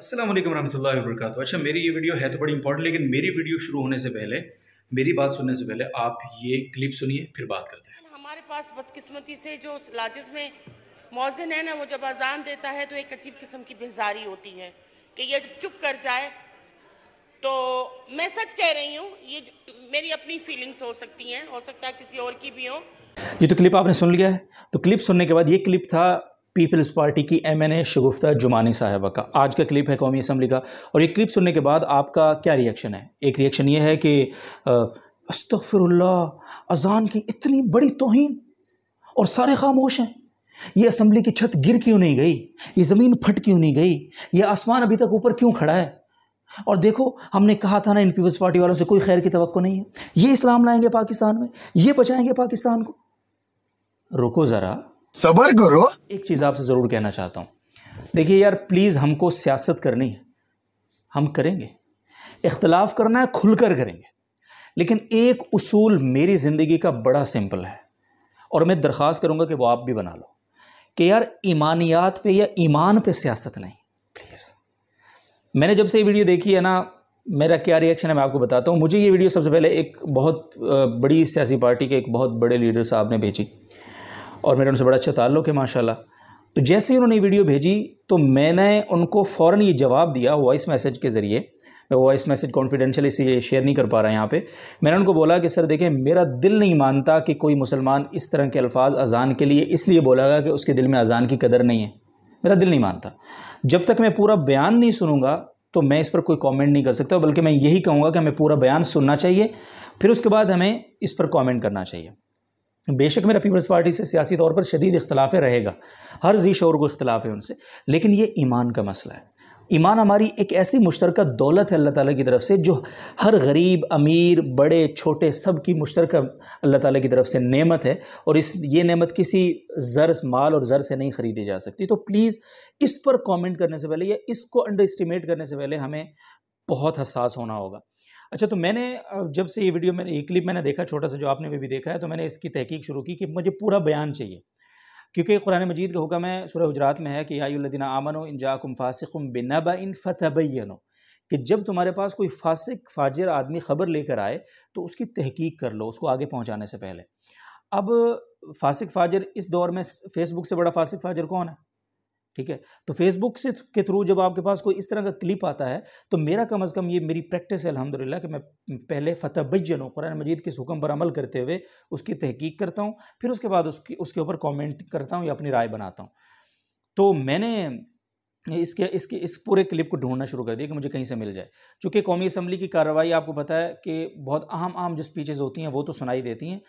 असलम वरहमल वर्क अच्छा मेरी ये वीडियो है तो बड़ी इंपॉर्टेंट लेकिन मेरी वीडियो शुरू होने से पहले मेरी बात सुनने से पहले आप ये क्लिप सुनिए फिर बात करते हैं हमारे पास बदकिस्मती से जो लाजिस में मौजन है ना वो जब अजान देता है तो एक अजीब किस्म की बेजारी होती है कि ये चुप कर जाए तो मैं सच कह रही हूँ ये मेरी अपनी फीलिंग्स हो सकती हैं हो सकता है किसी और की भी हो ये तो क्लिप आपने सुन लिया है तो क्लिप सुनने के बाद ये क्लिप था पीपल्स पार्टी की M N A Shagufta Jumani साहबा का आज का क्लिप है कौमी असम्बली का और ये क्लिप सुनने के बाद आपका क्या रिएक्शन है एक रिएक्शन ये है कि अस्तफरल्ला अजान की इतनी बड़ी तोहन और सारे खामोश हैं ये असम्बली की छत गिर क्यों नहीं गई ये ज़मीन फट क्यों नहीं गई ये आसमान अभी तक ऊपर क्यों खड़ा है और देखो हमने कहा था ना इन पीपल्स पार्टी वालों से कोई खैर की तो नहीं है ये इस्लाम लाएंगे पाकिस्तान में ये बचाएंगे पाकिस्तान को रुको ज़रा सबर करो एक चीज़ आपसे ज़रूर कहना चाहता हूँ देखिए यार प्लीज़ हमको सियासत करनी है हम करेंगे इख्तलाफ करना है खुलकर करेंगे लेकिन एक उसूल मेरी ज़िंदगी का बड़ा सिंपल है और मैं दरख्वास्त करूँगा कि वो आप भी बना लो कि यार ईमानियात पे या ईमान पे सियासत नहीं प्लीज़ मैंने जब से ये वीडियो देखी है ना मेरा क्या रिएक्शन है मैं आपको बताता हूँ मुझे ये वीडियो सबसे पहले एक बहुत बड़ी सियासी पार्टी के एक बहुत बड़े लीडर साहब ने भेजी और मेरा उनसे बड़ा अच्छा ताल्लुक़ है माशाल्लाह तो जैसे ही उन्होंने वीडियो भेजी तो मैंने उनको फ़ौर ये जवाब दिया वॉइस मैसेज के ज़रिए मैं वॉइस मैसेज कॉन्फिडेंशियल इसलिए शेयर नहीं कर पा रहा यहाँ पे मैंने उनको बोला कि सर देखें मेरा दिल नहीं मानता कि कोई मुसलमान इस तरह के अल्फाज अजान के लिए इसलिए बोलेगा कि उसके दिल में अजान की कदर नहीं है मेरा दिल नहीं मानता जब तक मैं पूरा बयान नहीं सुनूंगा तो मैं इस पर कोई कमेंट नहीं कर सकता बल्कि मैं यही कहूँगा कि हमें पूरा बयान सुनना चाहिए फिर उसके बाद हमें इस पर कमेंट करना चाहिए बेशक मेरा पीपल्स पार्टी से सियासी तौर पर शदीद इख्तलाफ रहेगा हर जी शोर को इख्तलाफ है उनसे लेकिन ये ईमान का मसला है ईमान हमारी एक ऐसी मुश्तरक दौलत है अल्लाह ताला की तरफ से जो हर गरीब अमीर बड़े छोटे सब की मुश्तरक अल्लाह ताला की तरफ से नेमत है और इस ये नेमत किसी ज़र माल और ज़र से नहीं ख़रीदी जा सकती तो प्लीज़ इस पर कमेंट करने से पहले या इसको अंडर एस्टिमेट करने से पहले हमें बहुत हसास होना होगा अच्छा तो मैंने जब से ये वीडियो मैंने एक क्लिप मैंने देखा छोटा सा जो आपने भी, देखा है तो मैंने इसकी तहकीक शुरू की कि मुझे पूरा बयान चाहिए क्योंकि कुरान मजीद का हुक्म है सूर्य हजरात में है कि आयुल्दीन आमन इनजाकुम फ़ासिकुम बिनबा इन फ़तबैन कि जब तुम्हारे पास कोई फासिक फाजिर आदमी ख़बर लेकर आए तो उसकी तहकीक कर लो उसको आगे पहुँचाने से पहले अब फासिक फाजर इस दौर में फ़ेसबुक से बड़ा फासिक फाजर कौन है ठीक है तो फेसबुक से के थ्रू जब आपके पास कोई इस तरह का क्लिप आता है तो मेरा कम अज़ कम ये मेरी प्रैक्टिस है अलहमदिल्ला कि मैं पहले फ़तहबजन कुरान मजीद के हुक्म पर अमल करते हुए उसकी तहकीक करता हूँ फिर उसके बाद उसकी उसके ऊपर कॉमेंट करता हूँ या अपनी राय बनाता हूँ तो मैंने इसके इसकी इस पूरे क्लिप को ढूंढना शुरू कर दिया कि मुझे कहीं से मिल जाए चूँकि कौमी असम्बली की कार्रवाई आपको पता है कि बहुत अहम आम जो स्पीचेज़ होती हैं वो तो सुनाई देती हैं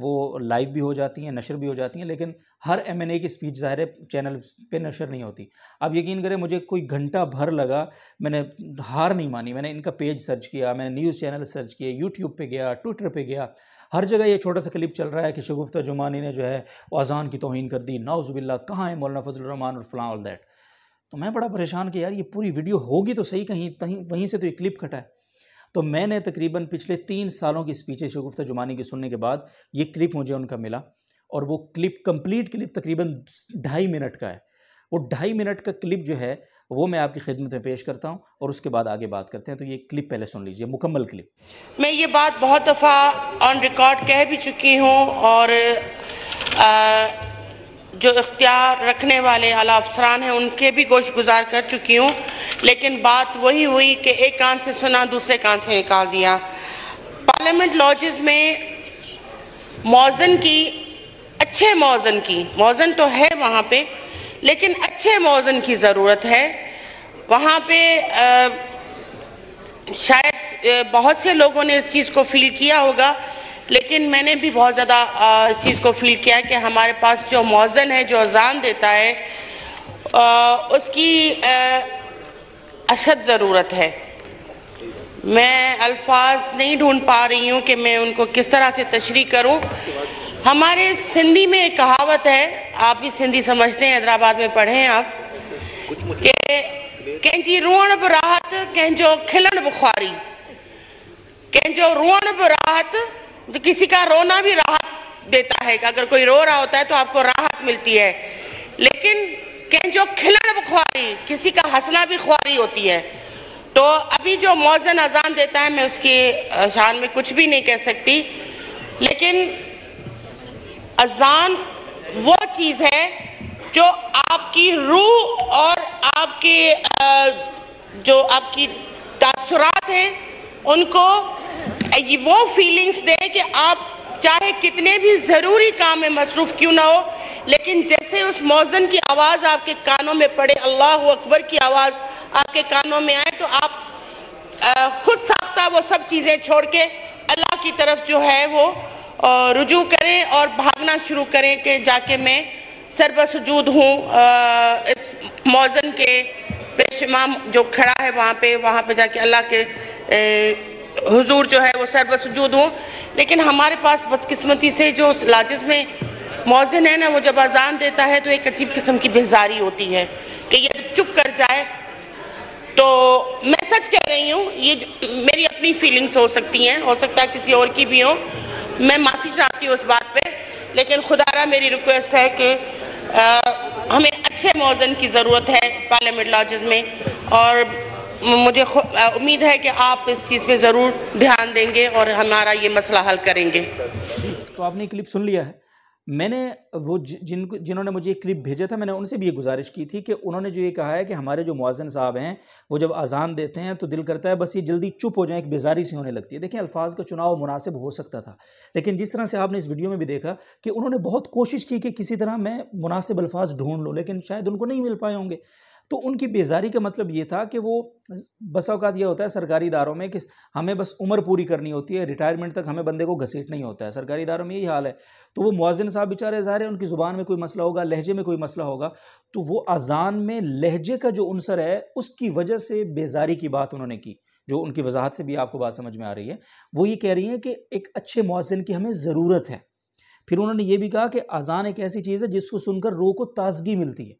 वो लाइव भी हो जाती हैं नशर भी हो जाती हैं लेकिन हर एम एन ए की स्पीच ज़ाहिर चैनल पे नशर नहीं होती अब यकीन करें मुझे कोई घंटा भर लगा मैंने हार नहीं मानी मैंने इनका पेज सर्च किया मैंने न्यूज़ चैनल सर्च किए यूट्यूब पर गया ट्विटर पर गया हर जगह ये छोटा सा क्लिप चल रहा है कि शगुफ्ता जुमानी ने जो है अजान की तोहन कर दी नाउजुबिल्ला कहाँ है मौलाना फजल और फ़लाँ ऑल दैट तो मैं बड़ा परेशान कि यार ये पूरी वीडियो होगी तो सही कहीं कहीं वहीं से तो ये क्लिप कटा है तो मैंने तकरीबन पिछले तीन सालों की स्पीचें शगुफ्ता जुमानी की सुनने के बाद ये क्लिप मुझे उनका मिला और वो क्लिप कंप्लीट क्लिप तकरीबन ढाई मिनट का है वो ढाई मिनट का क्लिप जो है वो मैं आपकी खिदमत में पेश करता हूँ और उसके बाद आगे बात करते हैं तो ये क्लिप पहले सुन लीजिए मुकम्मल क्लिप मैं ये बात बहुत दफ़ा ऑन रिकॉर्ड कह भी चुकी हूँ और आ, जो इख्तियार रखने वाले अला अफसरान हैं उनके भी गोश गुजार कर चुकी हूँ लेकिन बात वही हुई कि एक कान से सुना दूसरे कान से निकाल दिया पार्लियामेंट लॉजेस में मौजन की अच्छे मौजन की मौजन तो है वहाँ पे लेकिन अच्छे मौजन की ज़रूरत है वहाँ पे आ, शायद बहुत से लोगों ने इस चीज़ को फील किया होगा लेकिन मैंने भी बहुत ज़्यादा इस चीज़ को फील किया कि हमारे पास जो मौजन है जो अजान देता है आ, उसकी अशद ज़रूरत है मैं अल्फाज नहीं ढूंढ पा रही हूँ कि मैं उनको किस तरह से तशरी करूँ हमारे सिंधी में एक कहावत है आप भी सिंधी समझते हैं हैदराबाद में पढ़े हैं आप के कें रोअण बि राहत कें खिलण बुखारी कें रोअण बि राहत तो किसी का रोना भी राहत देता है अगर कोई रो रहा होता है तो आपको राहत मिलती है लेकिन कहीं जो खिलड़ बुखारी किसी का हंसना भी खुआरी होती है तो अभी जो मौजन अजान देता है मैं उसकी शान में कुछ भी नहीं कह सकती लेकिन अजान वो चीज़ है जो आपकी रूह और आपके जो आपकी तसरात हैं उनको वो फीलिंग्स दे कि आप चाहे कितने भी ज़रूरी काम में मसरूफ़ क्यों ना हो लेकिन जैसे उस मौजन की आवाज़ आपके कानों में पड़े अल्लाह अकबर की आवाज़ आपके कानों में आए तो आप खुद साख्ता वो सब चीज़ें छोड़ के अल्लाह की तरफ जो है वो रुजू करें और भागना शुरू करें कि जाके मैं सरबसजूद हूँ इस मौजन के पेशमाम जो खड़ा है वहाँ पे वहाँ पे जाके अल्लाह के ए, हुजूर जो है वो सर्वसजूद हूँ लेकिन हमारे पास बदकस्मती से जो लाजिस में मौजन है ना वो जब अजान देता है तो एक अजीब किस्म की बेजारी होती है कि ये चुप कर जाए तो मैं सच कह रही हूँ ये मेरी अपनी फीलिंग्स हो सकती हैं हो सकता है किसी और की भी हो मैं माफ़ी चाहती हूँ उस बात पे लेकिन खुदारा मेरी रिक्वेस्ट है कि आ, हमें अच्छे मौजन की ज़रूरत है पार्लियामेंट लॉजेज में और मुझे उम्मीद है कि आप इस चीज़ पे ज़रूर ध्यान देंगे और हमारा ये मसला हल करेंगे तो आपने क्लिप सुन लिया है मैंने वो जिन जिन्होंने मुझे क्लिप भेजा था मैंने उनसे भी ये गुजारिश की थी कि उन्होंने जो ये कहा है कि हमारे जो मुआजन साहब हैं वो जब अजान देते हैं तो दिल करता है बस ये जल्दी चुप हो जाए एक बेजारी सी होने लगती है देखिए अल्फाज का चुनाव मुनासिब हो सकता था लेकिन जिस तरह से आपने इस वीडियो में भी देखा कि उन्होंने बहुत कोशिश की कि किसी तरह मैं मुनासिब अल्फाज ढूंढ लूँ लेकिन शायद उनको नहीं मिल पाए होंगे तो उनकी बेजारी का मतलब ये था कि वो बसा यह होता है सरकारी इदारों में कि हमें बस उम्र पूरी करनी होती है रिटायरमेंट तक हमें बंदे को घसीट नहीं होता है सरकारी इदारों में यही हाल है तो वो मुआजिन साहब बेचारे ज़ाहिर है उनकी ज़ुबान में कोई मसला होगा लहजे में कोई मसला होगा तो वो अजान में लहजे का जो अनसर है उसकी वजह से बेजारी की बात उन्होंने की जो उनकी वजाहत से भी आपको बात समझ में आ रही है वो ये कह रही हैं कि एक अच्छे मौसन की हमें ज़रूरत है फिर उन्होंने ये भी कहा कि अजान एक ऐसी चीज़ है जिसको सुनकर रोह को ताजगी मिलती है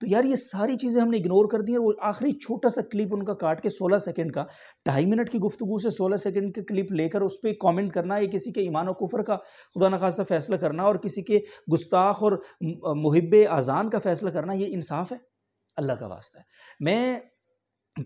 तो यार ये सारी चीज़ें हमने इग्नोर कर दी और वो आखिरी छोटा सा क्लिप उनका काट के 16 सेकंड का ढाई मिनट की गुफ्तु से 16 सेकंड के क्लिप लेकर उस पर कॉमेंट करना या किसी के ईमान कुफर का खुदा न खासा फैसला करना और किसी के गुस्ताख और मुहब अजान का फैसला करना ये इंसाफ है अल्लाह का वास्ता है मैं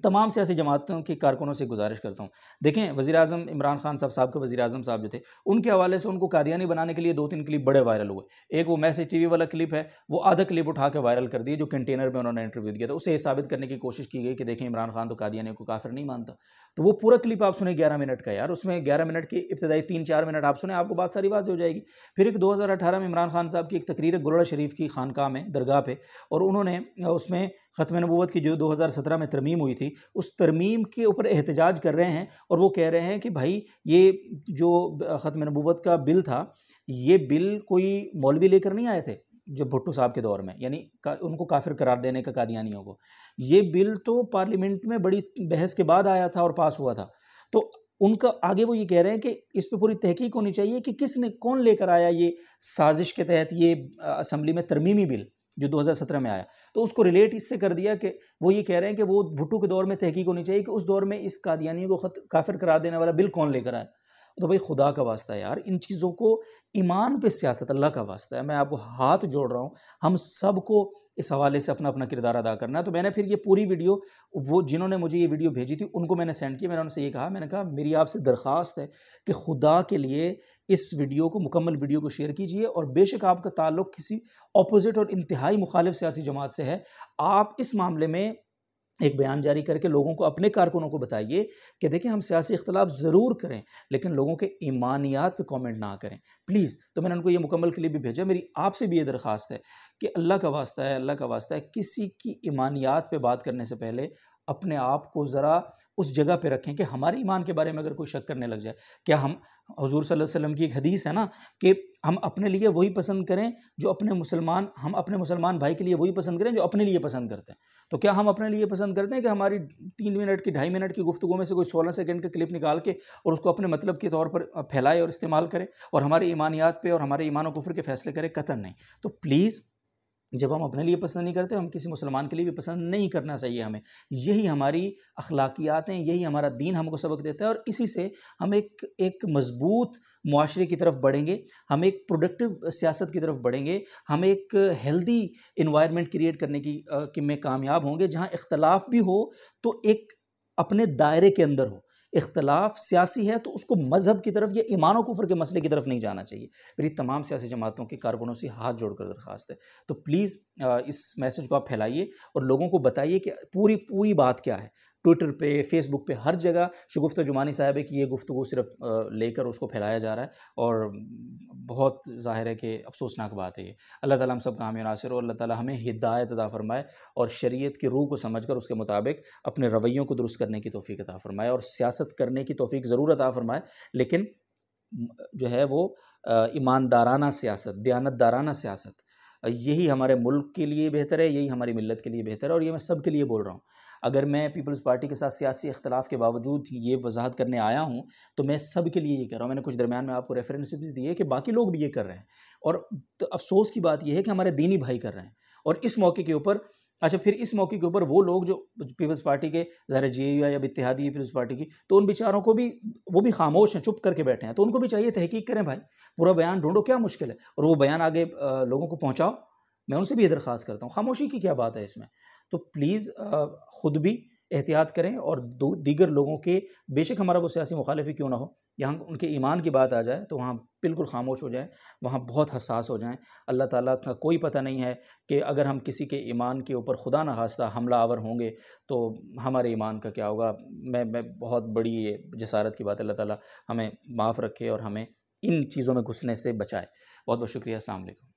तमाम सियासी जमातों के कारकुनों से गुजारिश करता हूँ देखें वजी अजम इमरान खान साहब साहब के वजी अजम साहब जो थे उनके हवाले से उनको कादियानी बनाने के लिए दो तीन क्लिप बड़े वायरल हुए एक वो मैसेज टी वी वाला क्लिप है वो आधा क्लिप उठा के वायरल कर दिए जो कंटेनर में उन्होंने इंटरव्यू दिया था उसे साबित करने की कोशिश की गई कि देखें इमरान खान तो कादियानी को काफिर नहीं मानता तो वो पूरा क्लिप आप सुने ग्यारह मिनट का यार उसमें ग्यारह मिनट की इब्तदाई तीन चार मिनट आप सुने आपको बात सारी बात हो जाएगी फिर एक दो हज़ार अठारह में इमरान खान साहब की एक तकरीर गुरड़ा शरीफ की खानका में दरगाह पर और उन्होंने उसमें ख़त्म नबूत की जो 2017 में तरमीम हुई थी उस तरमीम के ऊपर एहतजाज कर रहे हैं और वो कह रहे हैं कि भाई ये जो ख़त्म नबूत का बिल था ये बिल कोई मौलवी लेकर नहीं आए थे जब भुट्टो साहब के दौर में यानी का, उनको काफिर करार देने का कादियानियों को ये बिल तो पार्लियामेंट में बड़ी बहस के बाद आया था और पास हुआ था तो उनका आगे वो ये कह रहे हैं कि इस पे पूरी तहकीक होनी चाहिए कि किसने कौन लेकर आया ये साजिश के तहत ये असम्बली में तरमीमी बिल जो 2017 में आया तो उसको रिलेट इससे कर दिया कि वो ये कह रहे हैं कि वो भुट्टो के दौर में तहकीक होनी चाहिए कि उस दौर में इस कादियानियों को खत काफिर करार देने वाला बिल कौन लेकर आया तो भाई खुदा का वास्ता है यार इन चीज़ों को ईमान पे सियासत अल्लाह का वास्ता है मैं आपको हाथ जोड़ रहा हूँ हम सबको इस हवाले से अपना अपना किरदार अदा करना है तो मैंने फिर ये पूरी वीडियो वो जिन्होंने मुझे ये वीडियो भेजी थी उनको मैंने सेंड किया मैंने उनसे ये कहा मैंने कहा मेरी आपसे दरख्वास्त है कि खुदा के लिए इस वीडियो को मुकम्मल वीडियो को शेयर कीजिए और बेशक आपका ताल्लुक किसी अपोजिट और इंतहाई मुखालिफ सियासी जमात से है आप इस मामले में एक बयान जारी करके लोगों को अपने कारकुनों को बताइए कि देखें हम सियासी इख्तलाफ ज़रूर करें लेकिन लोगों के ईमानियात पे कमेंट ना करें प्लीज़ तो मैंने उनको ये मुकम्मल के लिए भी भेजा मेरी आपसे भी ये दरख्वास्त है कि अल्लाह का वास्ता है अल्लाह का वास्ता है किसी की ईमानियात पे बात करने से पहले अपने आप को ज़रा उस जगह पे रखें कि हमारे ईमान के बारे में अगर कोई शक करने लग जाए क्या हम हजूर सल्लल्लाहु अलैहि वसल्लम की एक हदीस है ना कि हम अपने लिए वही पसंद करें जो अपने मुसलमान हम अपने मुसलमान भाई के लिए वही पसंद करें जो अपने लिए पसंद करते हैं तो क्या हम अपने लिए पसंद करते हैं कि हमारी तीन मिनट की ढाई मिनट की गुफ्तु में से कोई सोलह सेकेंड का क्लिप निकाल के और उसको अपने मतलब के तौर पर फैलाए और इस्तेमाल करें और हमारे ईमानियात पर और हमारे ईमान वफर के फैसले करें कतन नहीं तो प्लीज़ जब हम अपने लिए पसंद नहीं करते हम किसी मुसलमान के लिए भी पसंद नहीं करना चाहिए हमें यही हमारी अखलाकियात हैं यही हमारा दीन हमको सबक देता है और इसी से हम एक एक मज़बूत माशरे की तरफ बढ़ेंगे हम एक प्रोडक्टिव सियासत की तरफ बढ़ेंगे हम एक हेल्दी इन्वायरमेंट क्रिएट करने की में कामयाब होंगे जहाँ इख्तलाफ भी हो तो एक अपने दायरे के अंदर हो इख्तलाफ सियासी है तो उसको मजहब की तरफ या ईमान कुफर के मसले की तरफ नहीं जाना चाहिए मेरी तमाम सियासी जमातों के कारकुनों से हाथ जोड़ कर दरख्वास्त है तो प्लीज़ इस मैसेज को आप फैलाइए और लोगों को बताइए कि पूरी पूरी बात क्या है ट्विटर पे फेसबुक पे हर जगह शगुफ्ता जुमानी साहब है कि ये गुफ्तु को सिर्फ लेकर उसको फैलाया जा रहा है और बहुत ज़ाहिर है कि अफसोसनाक बात है ये अल्लाह ताला हम सब काम नासिर और अल्लाह ताला हमें हिदायत अदा फरमाए और शरीयत की रूह को समझ कर उसके मुताबिक अपने रवैयों को दुरुस्त करने की तोफ़ी अदा फरमाए और सियासत करने की तोफ़ी ज़रूर अदा फरमाए लेकिन जो है वो ईमानदाराना सियासत दयानतदाराना सियासत यही हमारे मुल्क के लिए बेहतर है यही हमारी मिलत के लिए बेहतर है और ये मैं सब के लिए बोल रहा हूँ अगर मैं पीपल्स पार्टी के साथ सियासी अख्तलाफ के बावजूद ये वजाहत करने आया हूँ तो मैं सब के लिए ये कर रहा हूँ मैंने कुछ दरमियान में आपको रेफरेंस भी दिए कि बाकी लोग भी ये कर रहे हैं और तो अफसोस की बात यह है कि हमारे दीनी भाई कर रहे हैं और इस मौके के ऊपर अच्छा फिर इस मौके के ऊपर वो लोग जो पीपल्स पार्टी के ज़ाहिर जे यू या इतिहादी पीपल्स पार्टी की तो उन बेचारों को भी वो भी खामोश हैं चुप करके बैठे हैं तो उनको भी चाहिए तहकीक करें भाई पूरा बयान ढूंढो क्या मुश्किल है और वो बयान आगे लोगों को पहुँचाओ मैं उनसे भी ये दरख्वास्त करता हूँ खामोशी की क्या बात है इसमें तो प्लीज़ ख़ुद भी एहतियात करें और दो दीगर लोगों के बेशक हमारा वो सियासी मुखालिफ क्यों ना हो यहाँ उनके ईमान की बात आ जाए तो वहाँ बिल्कुल खामोश हो जाएँ वहाँ बहुत हसास हो जाएँ अल्लाह ताला का कोई पता नहीं है कि अगर हम किसी के ईमान के ऊपर खुदा ना हादसा हमला आवर होंगे तो हमारे ईमान का क्या होगा मैं मैं बहुत बड़ी ये जसारत की बात अल्लाह ताला हमें माफ़ रखे और हमें इन चीज़ों में घुसने से बचाए बहुत बहुत शुक्रिया अलैक्म